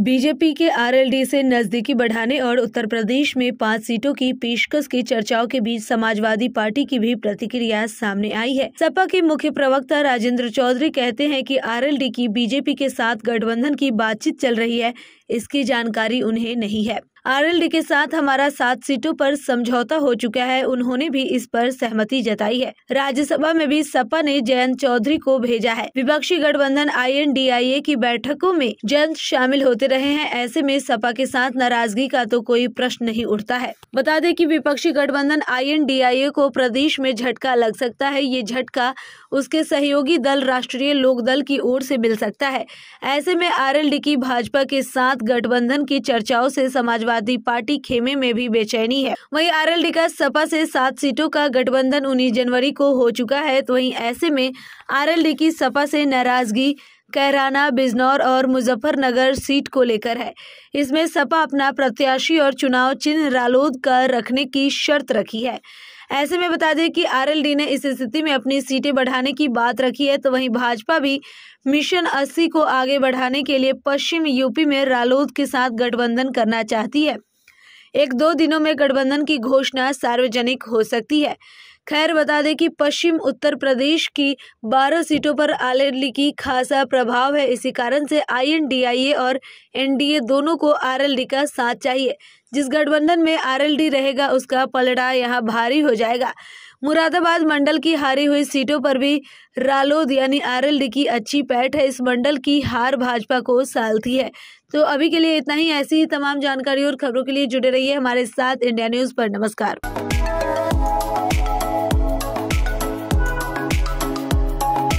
BJP के RLD से नज़दीकी बढ़ाने और उत्तर प्रदेश में पाँच सीटों की पेशकश की चर्चाओं के बीच समाजवादी पार्टी की भी प्रतिक्रिया सामने आई है सपा के मुख्य प्रवक्ता राजेंद्र चौधरी कहते हैं कि आरएलडी की बीजेपी के साथ गठबंधन की बातचीत चल रही है इसकी जानकारी उन्हें नहीं है आरएलडी के साथ हमारा सात सीटों पर समझौता हो चुका है उन्होंने भी इस पर सहमति जताई है राज्यसभा में भी सपा ने जयंत चौधरी को भेजा है विपक्षी गठबंधन आईएनडीआईए की बैठकों में जयंत शामिल होते रहे हैं ऐसे में सपा के साथ नाराजगी का तो कोई प्रश्न नहीं उठता है बता दें कि विपक्षी गठबंधन आईएनडीआईए को प्रदेश में झटका लग सकता है ये झटका उसके सहयोगी दल राष्ट्रीय लोकदल की ओर से मिल सकता है ऐसे में आरएलडी की भाजपा के साथ गठबंधन की चर्चाओं से समाजवादी पार्टी खेमे में भी बेचैनी है वहीं आरएलडी का सपा से सात सीटों का गठबंधन उन्नीस जनवरी को हो चुका है तो वही ऐसे में आर की सपा से नाराजगी कैराना बिजनौर और मुजफ्फरनगर सीट को लेकर है इसमें सपा अपना प्रत्याशी और चुनाव चिन्ह रालोद कर रखने की शर्त रखी है ऐसे में बता दें कि आरएलडी ने इस स्थिति में अपनी सीटें बढ़ाने की बात रखी है तो वहीं भाजपा भी मिशन 80 को आगे बढ़ाने के लिए पश्चिम यूपी में रालोद के साथ गठबंधन करना चाहती है एक दो दिनों में गठबंधन की घोषणा सार्वजनिक हो सकती है खैर बता दें कि पश्चिम उत्तर प्रदेश की 12 सीटों पर आरएलडी की खासा प्रभाव है इसी कारण से आईएनडीआईए और एनडीए दोनों को आरएलडी का साथ चाहिए जिस गठबंधन में आरएलडी रहेगा उसका पलड़ा यहाँ भारी हो जाएगा मुरादाबाद मंडल की हारी हुई सीटों पर भी रालोद यानी आरएलडी की अच्छी पैठ है इस मंडल की हार भाजपा को सालती है तो अभी के लिए इतना ही ऐसी ही तमाम जानकारी और खबरों के लिए जुड़े रहिए हमारे साथ इंडिया न्यूज़ पर नमस्कार